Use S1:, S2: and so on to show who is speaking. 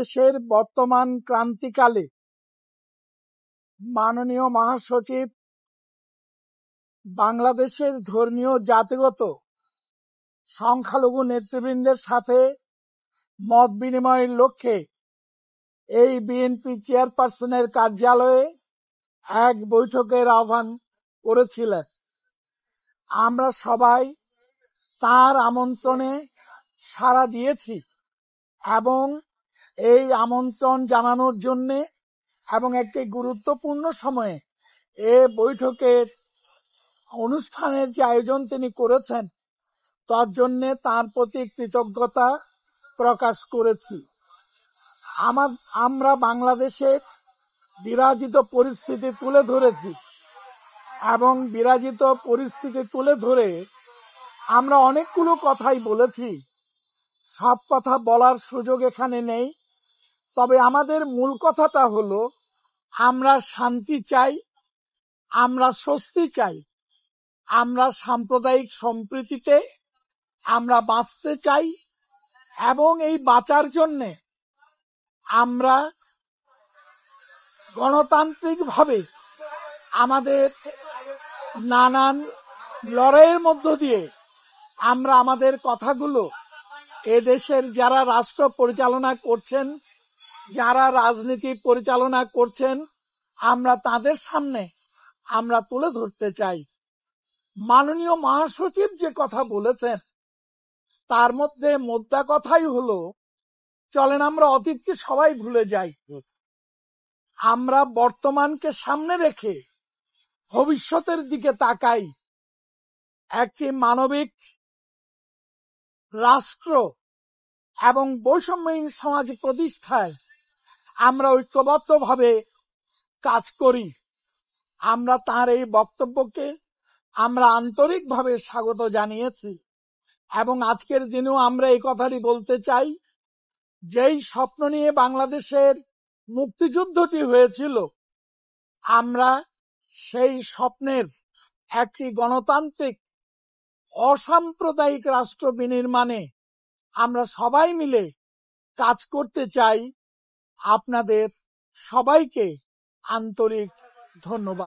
S1: দেশের বর্তমান ক্রান্তিকালে মাননীয় মহাসচিব বাংলাদেশের ধর্মীয় জাতিগত সংখ্যালঘু নেতৃবৃন্দের সাথে মত বিনিময়ের লক্ষ্যে এই বিএনপি চেয়ারপারসনের কার্যালয়ে এক বৈঠকের আহ্বান করেছিলেন আমরা সবাই তার আমন্ত্রণে সাড়া দিয়েছি এবং এই আমন্ত্রণ জানানোর জন্যে এবং একটি গুরুত্বপূর্ণ সময়ে এ বৈঠকের অনুষ্ঠানের যে আয়োজন তিনি করেছেন তার জন্য তার প্রতি কৃতজ্ঞতা প্রকাশ করেছি আমার আমরা বাংলাদেশের বিরাজিত পরিস্থিতি তুলে ধরেছি এবং বিরাজিত পরিস্থিতি তুলে ধরে আমরা অনেকগুলো কথাই বলেছি সব কথা বলার সুযোগ এখানে নেই তবে আমাদের মূল কথাটা হলো আমরা শান্তি চাই আমরা স্বস্তি চাই আমরা সাম্প্রদায়িক সম্প্রীতিতে আমরা বাঁচতে চাই এবং এই বাঁচার জন্যে আমরা গণতান্ত্রিকভাবে আমাদের নানান লড়াইয়ের মধ্য দিয়ে আমরা আমাদের কথাগুলো এদেশের যারা রাষ্ট্র পরিচালনা করছেন যারা রাজনীতি পরিচালনা করছেন আমরা তাদের সামনে আমরা তুলে ধরতে চাই মাননীয় মহাসচিব যে কথা বলেছেন তার মধ্যে মোদ্দা কথাই হলো চলেন আমরা অতীতকে সবাই ভুলে যাই আমরা বর্তমানকে সামনে রেখে ভবিষ্যতের দিকে তাকাই একটি মানবিক রাষ্ট্র এবং বৈষম্যহীন সমাজ প্রতিষ্ঠায় আমরা ঐক্যবদ্ধভাবে কাজ করি আমরা তার এই বক্তব্যকে আমরা আন্তরিকভাবে স্বাগত জানিয়েছি এবং আজকের দিনেও আমরা এই কথাটি বলতে চাই যেই স্বপ্ন নিয়ে বাংলাদেশের মুক্তিযুদ্ধটি হয়েছিল আমরা সেই স্বপ্নের একটি গণতান্ত্রিক অসাম্প্রদায়িক রাষ্ট্র বিনির্মাণে আমরা সবাই মিলে কাজ করতে চাই আপনাদের সবাইকে আন্তরিক ধন্যবাদ